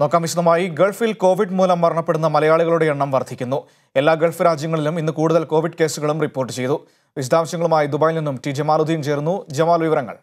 നോക്കാം വിശദമായി ഗൾഫിൽ കോവിഡ് മൂലം മരണപ്പെടുന്ന മലയാളികളുടെ എണ്ണം വർദ്ധിക്കുന്നു എല്ലാ ഗൾഫ് രാജ്യങ്ങളിലും ഇന്ന് കൂടുതൽ കോവിഡ് കേസുകളും റിപ്പോർട്ട് ചെയ്തു വിശദാംശങ്ങളുമായി ദുബായിൽ നിന്നും ടി ജമാലുദ്ദീൻ ചേർന്നു ജമാൽ വിവരങ്ങൾ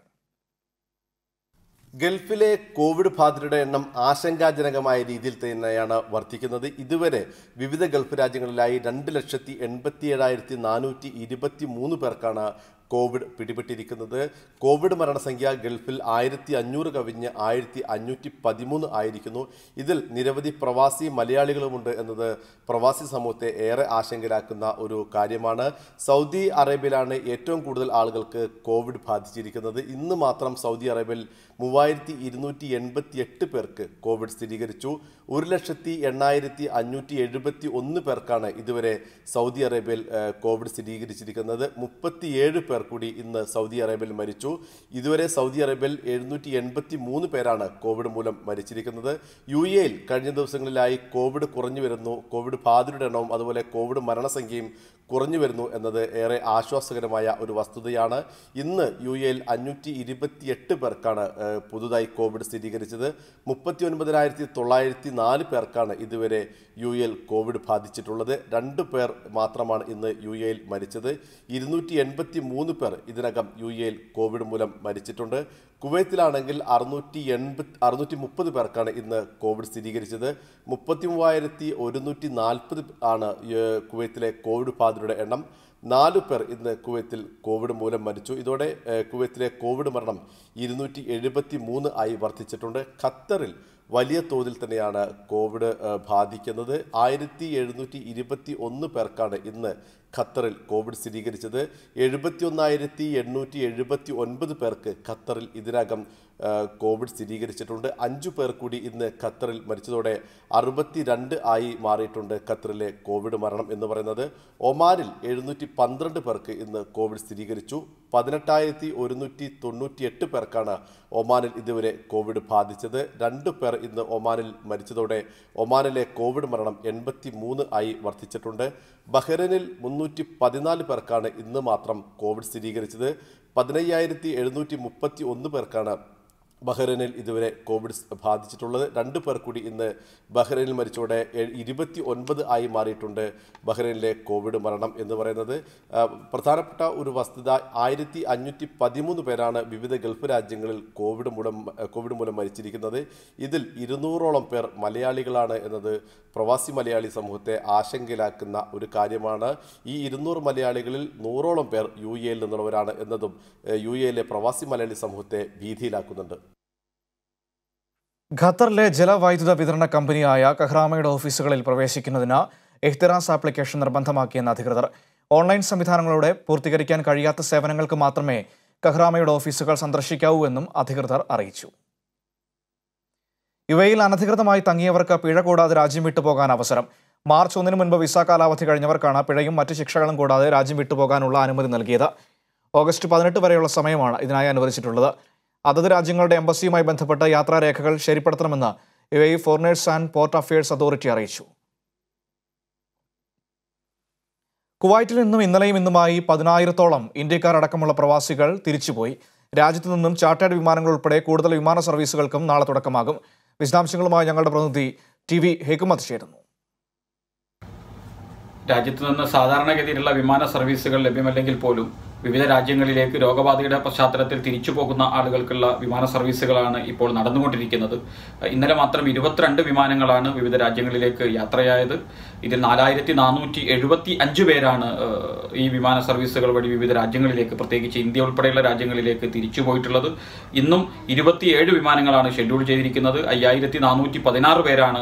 ഗൾഫിലെ കോവിഡ് ബാധിതരുടെ എണ്ണം ആശങ്കാജനകമായ രീതിയിൽ തന്നെയാണ് വർദ്ധിക്കുന്നത് ഇതുവരെ വിവിധ ഗൾഫ് രാജ്യങ്ങളിലായി രണ്ട് ലക്ഷത്തി എൺപത്തി ഏഴായിരത്തി നാനൂറ്റി ഇരുപത്തി മൂന്ന് പേർക്കാണ് കോവിഡ് പിടിപെട്ടിരിക്കുന്നത് കോവിഡ് മരണസംഖ്യ ഗൾഫിൽ ആയിരത്തി അഞ്ഞൂറ് കവിഞ്ഞ് ആയിരത്തി അഞ്ഞൂറ്റി പതിമൂന്ന് ആയിരിക്കുന്നു ഇതിൽ നിരവധി പ്രവാസി മലയാളികളുമുണ്ട് എന്നത് പ്രവാസി സമൂഹത്തെ ഏറെ ആശങ്കയിലാക്കുന്ന ഒരു കാര്യമാണ് സൗദി അറേബ്യയിലാണ് ഏറ്റവും കൂടുതൽ ആളുകൾക്ക് കോവിഡ് ബാധിച്ചിരിക്കുന്നത് ഇന്ന് മാത്രം സൗദി അറേബ്യയിൽ മൂവായിരത്തി ഇരുന്നൂറ്റി എൺപത്തി എട്ട് പേർക്ക് കോവിഡ് സ്ഥിരീകരിച്ചു ഒരു ലക്ഷത്തി എണ്ണായിരത്തി അഞ്ഞൂറ്റി എഴുപത്തി ഒന്ന് പേർക്കാണ് ഇതുവരെ സൗദി അറേബ്യയിൽ കോവിഡ് സ്ഥിരീകരിച്ചിരിക്കുന്നത് മുപ്പത്തിയേഴ് പേർ പേർ കൂടി ഇന്ന് സൗദി അറേബ്യയിൽ മരിച്ചു ഇതുവരെ സൗദി അറേബ്യയിൽ എഴുന്നൂറ്റി എൺപത്തി മൂന്ന് പേരാണ് കോവിഡ് മൂലം മരിച്ചിരിക്കുന്നത് യു എയിൽ കഴിഞ്ഞ ദിവസങ്ങളിലായി കോവിഡ് കുറഞ്ഞു വരുന്നു കോവിഡ് ബാധിതരുടെ എണ്ണവും അതുപോലെ കോവിഡ് മരണസംഖ്യയും കുറഞ്ഞു വരുന്നു എന്നത് ഏറെ ആശ്വാസകരമായ ഒരു വസ്തുതയാണ് ഇന്ന് യു എയിൽ അഞ്ഞൂറ്റി എട്ട് പേർക്കാണ് പുതുതായി കോവിഡ് സ്ഥിരീകരിച്ചത് മുപ്പത്തി ഒൻപതിനായിരത്തി തൊള്ളായിരത്തി നാല് പേർക്കാണ് ഇതുവരെ യു എൽ കോവിഡ് ബാധിച്ചിട്ടുള്ളത് രണ്ട് പേർ മാത്രമാണ് ഇന്ന് യു എയിൽ മരിച്ചത് ഇരുന്നൂറ്റി എൺപത്തി മൂന്ന് മൂന്ന് പേർ ഇതിനകം യു എയിൽ കോവിഡ് മൂലം മരിച്ചിട്ടുണ്ട് കുവൈത്തിലാണെങ്കിൽ അറുന്നൂറ്റി എൺപത് അറുന്നൂറ്റി മുപ്പത് പേർക്കാണ് ഇന്ന് കോവിഡ് സ്ഥിരീകരിച്ചത് മുപ്പത്തി മൂവായിരത്തി ഒരുന്നൂറ്റി നാൽപ്പത് ആണ് കുവൈത്തിലെ കോവിഡ് ബാധിതരുടെ എണ്ണം നാലു പേർ ഇന്ന് കുവൈത്തിൽ കോവിഡ് മൂലം മരിച്ചു ഇതോടെ കുവൈത്തിലെ കോവിഡ് മരണം ഇരുന്നൂറ്റി എഴുപത്തി മൂന്ന് ആയി വർദ്ധിച്ചിട്ടുണ്ട് ഖത്തറിൽ വലിയ തോതിൽ തന്നെയാണ് കോവിഡ് ബാധിക്കുന്നത് ആയിരത്തി എഴുന്നൂറ്റി ഇരുപത്തി ഒന്ന് പേർക്കാണ് ഇന്ന് ഖത്തറിൽ കോവിഡ് സ്ഥിരീകരിച്ചത് ഒന്നായിരത്തി എണ്ണൂറ്റി എഴുപത്തി ഒൻപത് പേർക്ക് ഖത്തറിൽ ഇതിനകം കോവിഡ് സ്ഥിരീകരിച്ചിട്ടുണ്ട് അഞ്ചു പേർ കൂടി ഇന്ന് ഖത്തറിൽ മരിച്ചതോടെ അറുപത്തി രണ്ട് ആയി മാറിയിട്ടുണ്ട് ഖത്തറിലെ കോവിഡ് മരണം എന്ന് പറയുന്നത് ഒമാനിൽ എഴുന്നൂറ്റി പന്ത്രണ്ട് പേർക്ക് ഇന്ന് കോവിഡ് സ്ഥിരീകരിച്ചു പതിനെട്ടായിരത്തി ഒരുന്നൂറ്റി തൊണ്ണൂറ്റി എട്ട് പേർക്കാണ് ഒമാനിൽ ഇതുവരെ കോവിഡ് ബാധിച്ചത് രണ്ട് പേർ ഇന്ന് ഒമാനിൽ മരിച്ചതോടെ ഒമാനിലെ കോവിഡ് മരണം എൺപത്തി മൂന്ന് ആയി വർദ്ധിച്ചിട്ടുണ്ട് ബഹ്റൈനിൽ മുന്നൂറ്റി പതിനാല് പേർക്കാണ് ഇന്ന് മാത്രം കോവിഡ് സ്ഥിരീകരിച്ചത് പതിനയ്യായിരത്തി എഴുന്നൂറ്റി മുപ്പത്തി ഒന്ന് പേർക്കാണ് ബഹ്റൈനിൽ ഇതുവരെ കോവിഡ് ബാധിച്ചിട്ടുള്ളത് രണ്ട് പേർ കൂടി ഇന്ന് ബഹ്റൈനിൽ മരിച്ചോടെ ഇരുപത്തി ഒൻപത് ആയി മാറിയിട്ടുണ്ട് ബഹ്റൈനിലെ കോവിഡ് മരണം എന്ന് പറയുന്നത് പ്രധാനപ്പെട്ട ഒരു വസ്തുത ആയിരത്തി അഞ്ഞൂറ്റി പതിമൂന്ന് പേരാണ് വിവിധ ഗൾഫ് രാജ്യങ്ങളിൽ കോവിഡ് മൂലം കോവിഡ് മൂലം മരിച്ചിരിക്കുന്നത് ഇതിൽ ഇരുന്നൂറോളം പേർ മലയാളികളാണ് എന്നത് പ്രവാസി മലയാളി സമൂഹത്തെ ആശങ്കയിലാക്കുന്ന ഒരു കാര്യമാണ് ഈ ഇരുന്നൂറ് മലയാളികളിൽ നൂറോളം പേർ യു എയിൽ നിന്നുള്ളവരാണ് എന്നതും യു എയിലെ പ്രവാസി മലയാളി സമൂഹത്തെ ഭീതിയിലാക്കുന്നുണ്ട് ഖത്തറിലെ ജലവൈദ്യുത വിതരണ കമ്പനിയായ കഹ്റാമയുടെ ഓഫീസുകളിൽ പ്രവേശിക്കുന്നതിന് എഹ്തിറാസ് ആപ്ലിക്കേഷൻ നിർബന്ധമാക്കിയെന്ന് അധികൃതർ ഓൺലൈൻ സംവിധാനങ്ങളോടെ പൂർത്തീകരിക്കാൻ കഴിയാത്ത സേവനങ്ങൾക്ക് മാത്രമേ കഹ്റാമയുടെ ഓഫീസുകൾ സന്ദർശിക്കാവൂ എന്നും അധികൃതർ അറിയിച്ചു യുവയിൽ അനധികൃതമായി തങ്ങിയവർക്ക് പിഴ കൂടാതെ രാജ്യം വിട്ടുപോകാൻ അവസരം മാർച്ച് ഒന്നിന് മുൻപ് വിസ കാലാവധി കഴിഞ്ഞവർക്കാണ് പിഴയും മറ്റ് ശിക്ഷകളും കൂടാതെ രാജ്യം വിട്ടുപോകാനുള്ള അനുമതി നൽകിയത് ഓഗസ്റ്റ് പതിനെട്ട് വരെയുള്ള സമയമാണ് ഇതിനായി അനുവദിച്ചിട്ടുള്ളത് അതത് രാജ്യങ്ങളുടെ എംബസിയുമായി ബന്ധപ്പെട്ട യാത്രാരേഖകൾ ശരിപ്പെടുത്തണമെന്ന് U A foreigners and port affairs authority അറിയിച്ചു കുവൈറ്റിൽ നിന്നും ഇന്നലെയും ഇന്നുമായി പതിനായിരത്തോളം ഇന്ത്യക്കാർ അടക്കമുള്ള പ്രവാസികൾ തിരിച്ചുപോയി രാജ്യത്തു നിന്നും ചാർട്ടേഡ് വിമാനങ്ങൾ ഉൾപ്പെടെ കൂടുതൽ വിമാന സർവീസുകൾക്കും നാളെ തുടക്കമാകും വിശദാംശങ്ങളുമായി ഞങ്ങളുടെ പ്രതിനിധി ടി വി ഹെക്കുമത്ത് ചേരുന്നു രാജ്യത്തു നിന്ന് സാധാരണഗതിയിലുള്ള വിമാന സർവീസുകൾ ലഭ്യമല്ലെങ്കിൽ പോലും വിവിധ രാജ്യങ്ങളിലേക്ക് രോഗബാധയുടെ പശ്ചാത്തലത്തിൽ തിരിച്ചു പോകുന്ന ആളുകൾക്കുള്ള വിമാന സർവീസുകളാണ് ഇപ്പോൾ നടന്നുകൊണ്ടിരിക്കുന്നത് ഇന്നലെ മാത്രം ഇരുപത്തിരണ്ട് വിമാനങ്ങളാണ് വിവിധ രാജ്യങ്ങളിലേക്ക് യാത്രയായത് ഇതിൽ നാലായിരത്തി നാനൂറ്റി എഴുപത്തി അഞ്ച് പേരാണ് ഈ വിമാന സർവീസുകൾ വഴി വിവിധ രാജ്യങ്ങളിലേക്ക് പ്രത്യേകിച്ച് ഇന്ത്യ ഉൾപ്പെടെയുള്ള രാജ്യങ്ങളിലേക്ക് തിരിച്ചു പോയിട്ടുള്ളത് ഇന്നും ഇരുപത്തിയേഴ് വിമാനങ്ങളാണ് ഷെഡ്യൂൾ ചെയ്തിരിക്കുന്നത് അയ്യായിരത്തി നാനൂറ്റി പതിനാറ് പേരാണ്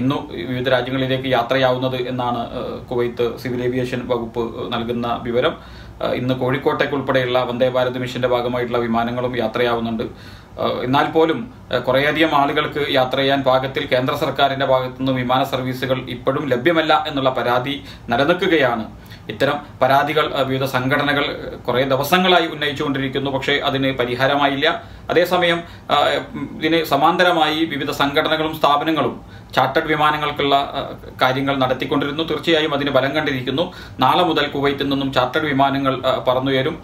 ഇന്ന് വിവിധ രാജ്യങ്ങളിലേക്ക് യാത്രയാവുന്നത് എന്നാണ് കുവൈത്ത് സിവിൽ ഏവിയേഷൻ വകുപ്പ് നൽകുന്ന വിവരം ഇന്ന് കോഴിക്കോട്ടേക്ക് ഉൾപ്പെടെയുള്ള വന്ദേ ഭാരത് മിഷന്റെ ഭാഗമായിട്ടുള്ള വിമാനങ്ങളും യാത്രയാവുന്നുണ്ട് എന്നാൽ പോലും കുറേയധികം ആളുകൾക്ക് യാത്ര ചെയ്യാൻ പാകത്തിൽ കേന്ദ്ര സർക്കാരിന്റെ ഭാഗത്തുനിന്ന് വിമാന സർവീസുകൾ ഇപ്പോഴും ലഭ്യമല്ല എന്നുള്ള പരാതി നിലനിൽക്കുകയാണ് ഇത്തരം പരാതികൾ വിവിധ സംഘടനകൾ കുറേ ദിവസങ്ങളായി ഉന്നയിച്ചുകൊണ്ടിരിക്കുന്നു പക്ഷേ അതിന് പരിഹാരമായില്ല അതേസമയം ഇതിന് സമാന്തരമായി വിവിധ സംഘടനകളും സ്ഥാപനങ്ങളും ചാർട്ടേഡ് വിമാനങ്ങൾക്കുള്ള കാര്യങ്ങൾ നടത്തിക്കൊണ്ടിരുന്നു തീർച്ചയായും അതിന് ബലം കണ്ടിരിക്കുന്നു നാളെ മുതൽ കുവൈറ്റിൽ നിന്നും ചാർട്ടേഡ് വിമാനങ്ങൾ പറന്നുയരും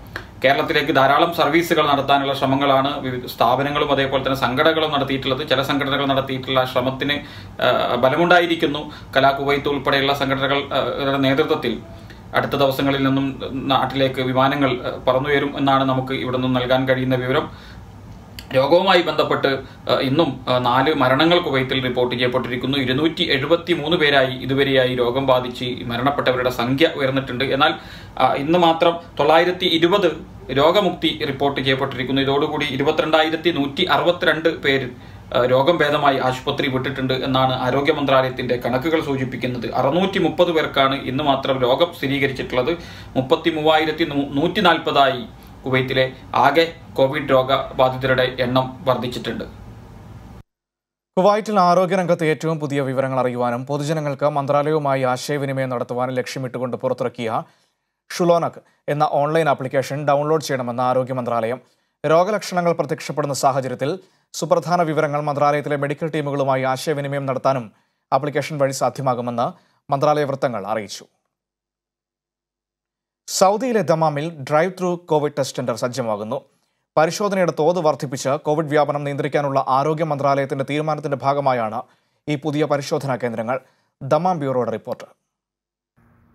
കേരളത്തിലേക്ക് ധാരാളം സർവീസുകൾ നടത്താനുള്ള ശ്രമങ്ങളാണ് വിവിധ സ്ഥാപനങ്ങളും അതേപോലെ തന്നെ സംഘടനകളും നടത്തിയിട്ടുള്ളത് ചില സംഘടനകൾ നടത്തിയിട്ടുള്ള ശ്രമത്തിന് ബലമുണ്ടായിരിക്കുന്നു കലാകുവൈത്ത് ഉൾപ്പെടെയുള്ള സംഘടനകളുടെ നേതൃത്വത്തിൽ അടുത്ത ദിവസങ്ങളിൽ നിന്നും നാട്ടിലേക്ക് വിമാനങ്ങൾ പറന്നുയരും എന്നാണ് നമുക്ക് ഇവിടെ നിന്നും നൽകാൻ കഴിയുന്ന വിവരം രോഗവുമായി ബന്ധപ്പെട്ട് ഇന്നും നാല് മരണങ്ങൾ കുവൈത്തിൽ റിപ്പോർട്ട് ചെയ്യപ്പെട്ടിരിക്കുന്നു ഇരുന്നൂറ്റി എഴുപത്തി മൂന്ന് പേരായി ഇതുവരെയായി രോഗം ബാധിച്ച് മരണപ്പെട്ടവരുടെ സംഖ്യ ഉയർന്നിട്ടുണ്ട് എന്നാൽ ഇന്ന് മാത്രം തൊള്ളായിരത്തി ഇരുപത് രോഗമുക്തി റിപ്പോർട്ട് ചെയ്യപ്പെട്ടിരിക്കുന്നു ഇതോടുകൂടി ഇരുപത്തിരണ്ടായിരത്തി നൂറ്റി അറുപത്തിരണ്ട് പേരിൽ രോഗം ഭേദമായി ആശുപത്രി വിട്ടിട്ടുണ്ട് എന്നാണ് ആരോഗ്യ മന്ത്രാലയത്തിന്റെ കണക്കുകൾ സൂചിപ്പിക്കുന്നത് അറുന്നൂറ്റി മുപ്പത് പേർക്കാണ് ഇന്ന് മാത്രം രോഗം സ്ഥിരീകരിച്ചിട്ടുള്ളത് മുപ്പത്തി മൂവായിരത്തി നൂറ്റി നാൽപ്പതായി കുവൈത്തിലെ ആകെ കോവിഡ് രോഗബാധിതരുടെ എണ്ണം വർദ്ധിച്ചിട്ടുണ്ട് കുവൈറ്റിൽ ആരോഗ്യരംഗത്ത് ഏറ്റവും പുതിയ വിവരങ്ങൾ അറിയുവാനും പൊതുജനങ്ങൾക്ക് മന്ത്രാലയവുമായി ആശയവിനിമയം നടത്തുവാനും ലക്ഷ്യമിട്ടുകൊണ്ട് പുറത്തിറക്കിയ ഷുലോനക് എന്ന ഓൺലൈൻ ആപ്ലിക്കേഷൻ ഡൗൺലോഡ് ചെയ്യണമെന്ന് ആരോഗ്യ മന്ത്രാലയം രോഗലക്ഷണങ്ങൾ പ്രത്യക്ഷപ്പെടുന്ന സാഹചര്യത്തിൽ സുപ്രധാന വിവരങ്ങൾ മന്ത്രാലയത്തിലെ മെഡിക്കൽ ടീമുകളുമായി ആശയവിനിമയം നടത്താനും ആപ്ലിക്കേഷൻ വഴി സാധ്യമാകുമെന്ന് മന്ത്രാലയ വൃത്തങ്ങൾ അറിയിച്ചു സൗദിയിലെ ദമാമിൽ drive through COVID test centre സജ്ജമാകുന്നു പരിശോധനയുടെ തോത് വർദ്ധിപ്പിച്ച് കോവിഡ് വ്യാപനം നിയന്ത്രിക്കാനുള്ള ആരോഗ്യ മന്ത്രാലയത്തിന്റെ തീരുമാനത്തിന്റെ ഭാഗമായാണ് ഈ പുതിയ പരിശോധനാ കേന്ദ്രങ്ങൾ ദമാം ബ്യൂറോയുടെ റിപ്പോർട്ട്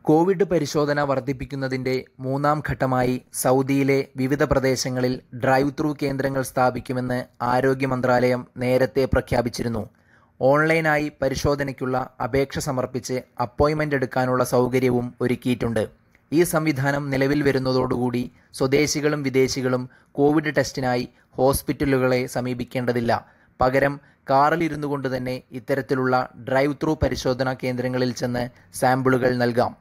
കോവിഡ് പരിശോധന വർദ്ധിപ്പിക്കുന്നതിന്റെ മൂന്നാം ഘട്ടമായി സൗദിയിലെ വിവിധ പ്രദേശങ്ങളിൽ ഡ്രൈവ് ത്രൂ കേന്ദ്രങ്ങൾ സ്ഥാപിക്കുമെന്ന് ആരോഗ്യ മന്ത്രാലയം നേരത്തെ പ്രഖ്യാപിച്ചിരുന്നു ഓൺലൈനായി പരിശോധനയ്ക്കുള്ള അപേക്ഷ സമർപ്പിച്ച് അപ്പോയിന്റ്മെന്റ് എടുക്കാനുള്ള സൗകര്യവും ഒരുക്കിയിട്ടുണ്ട് ഈ സംവിധാനം നിലവിൽ വരുന്നതോടുകൂടി സ്വദേശികളും വിദേശികളും കോവിഡ് ടെസ്റ്റിനായി ഹോസ്പിറ്റലുകളെ സമീപിക്കേണ്ടതില്ല പകരം കാറിലിരുന്നു കൊണ്ട് തന്നെ ഇത്തരത്തിലുള്ള ഡ്രൈവ് ത്രൂ പരിശോധനാ കേന്ദ്രങ്ങളിൽ ചെന്ന് സാമ്പിളുകൾ നൽകാം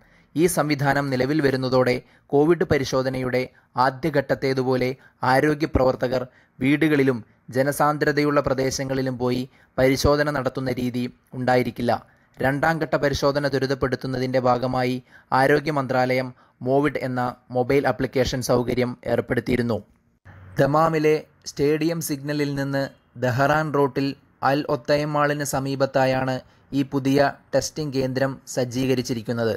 ഈ സംവിധാനം നിലവിൽ വരുന്നതോടെ കോവിഡ് പരിശോധനയുടെ ആദ്യഘട്ടത്തേതുപോലെ ആരോഗ്യ പ്രവർത്തകർ വീടുകളിലും ജനസാന്ദ്രതയുള്ള പ്രദേശങ്ങളിലും പോയി പരിശോധന നടത്തുന്ന രീതി ഉണ്ടായിരിക്കില്ല രണ്ടാം ഘട്ട പരിശോധന ത്വരിതപ്പെടുത്തുന്നതിൻ്റെ ഭാഗമായി ആരോഗ്യ മന്ത്രാലയം മോവിഡ് എന്ന മൊബൈൽ ആപ്ലിക്കേഷൻ സൗകര്യം ഏർപ്പെടുത്തിയിരുന്നു ദമാമിലെ സ്റ്റേഡിയം സിഗ്നലിൽ നിന്ന് ദഹ്റാൻ റോട്ടിൽ അൽ ഒത്തയം മാളിന് സമീപത്തായാണ് ഈ പുതിയ ടെസ്റ്റിംഗ് കേന്ദ്രം സജ്ജീകരിച്ചിരിക്കുന്നത്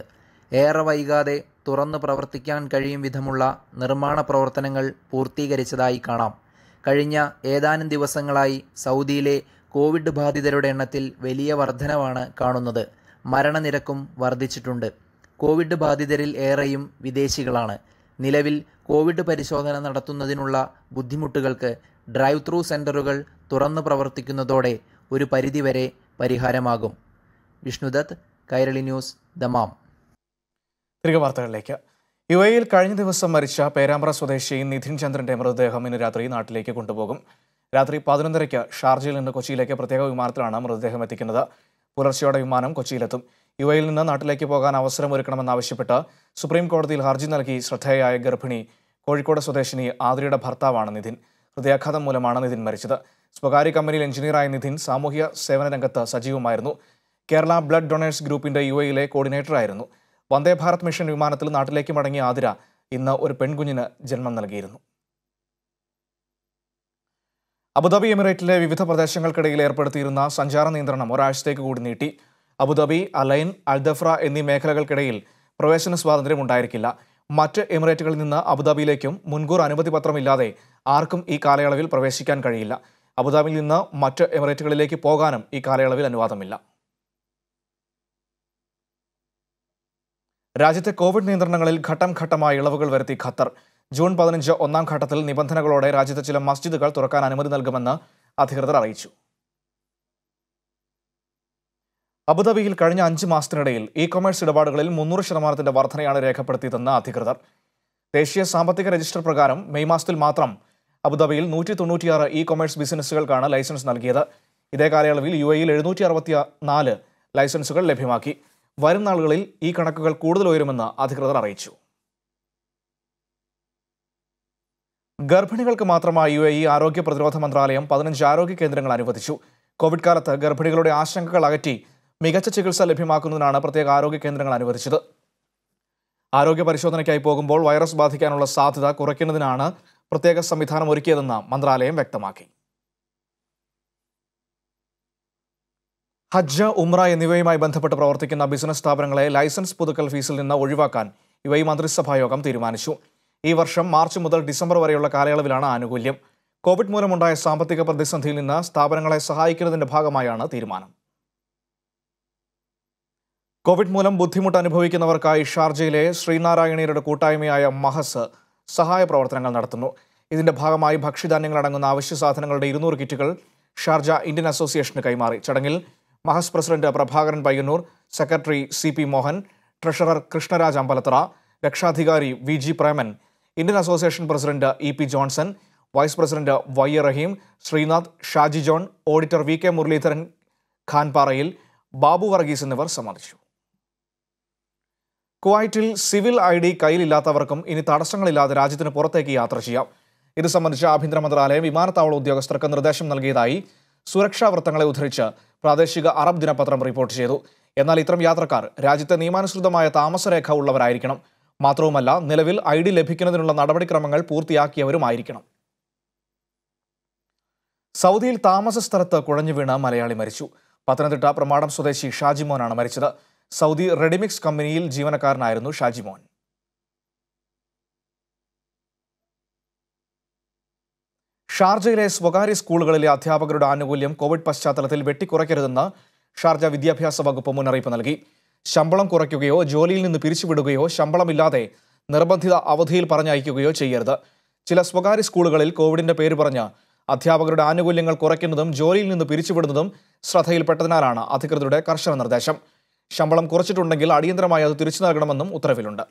ഏറെ വൈകാതെ തുറന്നു പ്രവർത്തിക്കാൻ കഴിയും വിധമുള്ള നിർമ്മാണ പ്രവർത്തനങ്ങൾ പൂർത്തീകരിച്ചതായി കാണാം കഴിഞ്ഞ ഏതാനും ദിവസങ്ങളായി സൗദിയിലെ കോവിഡ് ബാധിതരുടെ എണ്ണത്തിൽ വലിയ വർധനവാണ് കാണുന്നത് മരണനിരക്കും വർദ്ധിച്ചിട്ടുണ്ട് കോവിഡ് ബാധിതരിൽ ഏറെയും വിദേശികളാണ് നിലവിൽ കോവിഡ് പരിശോധന നടത്തുന്നതിനുള്ള ബുദ്ധിമുട്ടുകൾക്ക് ഡ്രൈവ് ത്രൂ സെൻ്ററുകൾ തുറന്നു പ്രവർത്തിക്കുന്നതോടെ ഒരു പരിധിവരെ പരിഹാരമാകും വിഷ്ണുദത്ത് കൈരളി ന്യൂസ് ദമാം തിരികെ വാർത്തകളിലേക്ക് യു എയിൽ കഴിഞ്ഞ ദിവസം മരിച്ച പേരാമ്പ്ര സ്വദേശി നിധിൻ ചന്ദ്രന്റെ മൃതദേഹം ഇന്ന് രാത്രി നാട്ടിലേക്ക് കൊണ്ടുപോകും രാത്രി പതിനൊന്നരയ്ക്ക് ഷാർജയിൽ നിന്ന് കൊച്ചിയിലേക്ക് പ്രത്യേക വിമാനത്തിലാണ് മൃതദേഹം എത്തിക്കുന്നത് പുലർച്ചെയോടെ വിമാനം കൊച്ചിയിലെത്തും യു എയിൽ നിന്ന് നാട്ടിലേക്ക് പോകാൻ അവസരം ഒരുക്കണമെന്നാവശ്യപ്പെട്ട് സുപ്രീം കോടതിയിൽ ഹർജി നൽകി ശ്രദ്ധേയായ ഗർഭിണി കോഴിക്കോട് സ്വദേശിനി ആതിരയുടെ ഭർത്താവാണ് നിധിൻ ഹൃദയാഘാതം മൂലമാണ് നിധിൻ മരിച്ചത് സ്വകാര്യ കമ്പനിയിൽ എഞ്ചിനീയറായ നിധിൻ സാമൂഹ്യ സേവന രംഗത്ത് സജീവമായിരുന്നു കേരള ബ്ലഡ് ഡൊണേഴ്സ് ഗ്രൂപ്പിന്റെ യു എയിലെ കോർഡിനേറ്ററായിരുന്നു വന്ദേ ഭാരത് മിഷൻ വിമാനത്തിൽ നാട്ടിലേക്ക് മടങ്ങിയ ആതിര ഇന്ന് ഒരു പെൺകുഞ്ഞിന് ജന്മം നൽകിയിരുന്നു അബുദാബി എമിറേറ്റിലെ വിവിധ പ്രദേശങ്ങൾക്കിടയിൽ ഏർപ്പെടുത്തിയിരുന്ന സഞ്ചാര നിയന്ത്രണം ഒരാഴ്ചത്തേക്ക് കൂടി നീട്ടി അബുദാബി അലൈൻ അൽദഫ്ര എന്നീ മേഖലകൾക്കിടയിൽ പ്രവേശന സ്വാതന്ത്ര്യം ഉണ്ടായിരിക്കില്ല മറ്റ് എമിറേറ്റുകളിൽ നിന്ന് അബുദാബിയിലേക്കും മുൻകൂർ അനുമതി പത്രമില്ലാതെ ആർക്കും ഈ കാലയളവിൽ പ്രവേശിക്കാൻ കഴിയില്ല അബുദാബിയിൽ നിന്ന് മറ്റ് എമിറേറ്റുകളിലേക്ക് പോകാനും ഈ കാലയളവിൽ അനുവാദമില്ല രാജ്യത്തെ കോവിഡ് നിയന്ത്രണങ്ങളിൽ ഘട്ടം ഘട്ടമായി ഇളവുകൾ വരുത്തി ഖത്തർ ജൂൺ പതിനഞ്ച് ഒന്നാം ഘട്ടത്തിൽ നിബന്ധനകളോടെ രാജ്യത്തെ ചില മസ്ജിദുകൾ തുറക്കാൻ അനുമതി നൽകുമെന്ന് അധികൃതർ അറിയിച്ചു അബുദാബിയിൽ കഴിഞ്ഞ അഞ്ച് മാസത്തിനിടയിൽ ഇ കൊമേഴ്സ് ഇടപാടുകളിൽ മുന്നൂറ് ശതമാനത്തിന്റെ വർധനയാണ് രേഖപ്പെടുത്തിയതെന്ന് അധികൃതർ ദേശീയ സാമ്പത്തിക രജിസ്റ്റർ പ്രകാരം മെയ് മാസത്തിൽ മാത്രം അബുദാബിയിൽ നൂറ്റി തൊണ്ണൂറ്റിയാറ് ഇ കൊമേഴ്സ് ബിസിനസ്സുകൾക്കാണ് ലൈസൻസ് നൽകിയത് ഇതേ കാലയളവിൽ യു എയിൽ എഴുന്നൂറ്റി അറുപത്തി നാല് ലൈസൻസുകൾ ലഭ്യമാക്കി വരും നാളുകളിൽ ഈ കണക്കുകൾ കൂടുതൽ ഉയരുമെന്ന് അധികൃതർ അറിയിച്ചു ഗർഭിണികൾക്ക് മാത്രമായി യു എ ഇ ആരോഗ്യ പ്രതിരോധ മന്ത്രാലയം പതിനഞ്ച് ആരോഗ്യ കേന്ദ്രങ്ങൾ അനുവദിച്ചു കോവിഡ് കാലത്ത് ഗർഭിണികളുടെ ആശങ്കകൾ അകറ്റി മികച്ച ചികിത്സ ലഭ്യമാക്കുന്നതിനാണ് പ്രത്യേക ആരോഗ്യ കേന്ദ്രങ്ങൾ അനുവദിച്ചത് ആരോഗ്യ പരിശോധനയ്ക്കായി പോകുമ്പോൾ വൈറസ് ബാധിക്കാനുള്ള സാധ്യത കുറയ്ക്കുന്നതിനാണ് പ്രത്യേക സംവിധാനം ഒരുക്കിയതെന്ന് മന്ത്രാലയം വ്യക്തമാക്കി ഹജ്ജ് ഉംറ എന്നിവയുമായി ബന്ധപ്പെട്ട് പ്രവർത്തിക്കുന്ന ബിസിനസ് സ്ഥാപനങ്ങളെ ലൈസൻസ് പുതുക്കൽ ഫീസിൽ നിന്ന് ഒഴിവാക്കാൻ ഇവയി മന്ത്രിസഭായോഗം തീരുമാനിച്ചു ഈ വർഷം മാർച്ച് മുതൽ ഡിസംബർ വരെയുള്ള കാലയളവിലാണ് ആനുകൂല്യം കോവിഡ് മൂലമുണ്ടായ സാമ്പത്തിക പ്രതിസന്ധിയിൽ നിന്ന് സ്ഥാപനങ്ങളെ സഹായിക്കുന്നതിന്റെ ഭാഗമായാണ് തീരുമാനം കോവിഡ് മൂലം ബുദ്ധിമുട്ട് അനുഭവിക്കുന്നവർക്കായി ഷാർജയിലെ ശ്രീനാരായണീയരുടെ കൂട്ടായ്മയായ മഹസ് സഹായ പ്രവർത്തനങ്ങൾ നടത്തുന്നു ഇതിന്റെ ഭാഗമായി ഭക്ഷ്യധാന്യങ്ങൾ അടങ്ങുന്ന അവശ്യ സാധനങ്ങളുടെ ഇരുന്നൂറ് കിറ്റുകൾ ഷാർജ ഇന്ത്യൻ അസോസിയേഷന് കൈമാറി ചടങ്ങിൽ മഹസ് president Prabhakaran Payyanur secretary C P Mohan treasurer Krishnaraj Ambalathara രക്ഷാധികാരി V G Preman Indian association president E P Johnson vice president Y A Raheem Sreenath Shaji John auditor V K Muraleedharan ഖാൻപാറയിൽ ബാബു വർഗീസ് എന്നിവർ സംബന്ധിച്ചു കുവൈറ്റിൽ സിവിൽ ഐ ഡി കയ്യിലില്ലാത്തവർക്കും ഇനി തടസ്സങ്ങളില്ലാതെ രാജ്യത്തിന് പുറത്തേക്ക് യാത്ര ചെയ്യാം ഇത് സംബന്ധിച്ച് ആഭ്യന്തര മന്ത്രാലയം വിമാനത്താവള ഉദ്യോഗസ്ഥർക്ക് നിർദ്ദേശം നൽകിയതായി സുരക്ഷാ വൃത്തങ്ങളെ ഉദ്ധരിച്ച് പ്രാദേശിക അറബ് ദിനപത്രം റിപ്പോർട്ട് ചെയ്തു എന്നാൽ ഇത്തരം യാത്രക്കാർ രാജ്യത്തെ നിയമാനുസൃതമായ താമസരേഖ ഉള്ളവരായിരിക്കണം മാത്രവുമല്ല നിലവിൽ ഐ ഡി ലഭിക്കുന്നതിനുള്ള നടപടിക്രമങ്ങൾ പൂർത്തിയാക്കിയവരുമായിരിക്കണം സൗദിയിൽ താമസ സ്ഥലത്ത് കുഴഞ്ഞു വീണ മലയാളി മരിച്ചു പത്തനംതിട്ട പ്രമാടം സ്വദേശി ഷാജിമോനാണ് മരിച്ചത് സൗദി റെഡിമിക്സ് കമ്പനിയിൽ ജീവനക്കാരനായിരുന്നു ഷാജിമോൻ ഷാർജയിലെ സ്വകാര്യ സ്കൂളുകളിലെ അധ്യാപകരുടെ ആനുകൂല്യം കോവിഡ് പശ്ചാത്തലത്തിൽ വെട്ടിക്കുറയ്ക്കരുതെന്ന് ഷാർജ വിദ്യാഭ്യാസ വകുപ്പ് മുന്നറിയിപ്പ് നൽകി ശമ്പളം കുറയ്ക്കുകയോ ജോലിയിൽ നിന്ന് പിരിച്ചുവിടുകയോ ശമ്പളമില്ലാതെ നിർബന്ധിത അവധിയിൽ പറഞ്ഞയക്കുകയോ ചെയ്യരുത് ചില സ്വകാര്യ സ്കൂളുകളിൽ കോവിഡിന്റെ പേര് പറഞ്ഞ് അധ്യാപകരുടെ ആനുകൂല്യങ്ങൾ കുറയ്ക്കുന്നതും ജോലിയിൽ നിന്ന് പിരിച്ചുവിടുന്നതും ശ്രദ്ധയിൽപ്പെട്ടതിനാലാണ് അധികൃതരുടെ കർശന നിർദ്ദേശം ശമ്പളം കുറച്ചിട്ടുണ്ടെങ്കിൽ അടിയന്തരമായി അത് തിരിച്ചു നൽകണമെന്നും ഉത്തരവിലുണ്ട്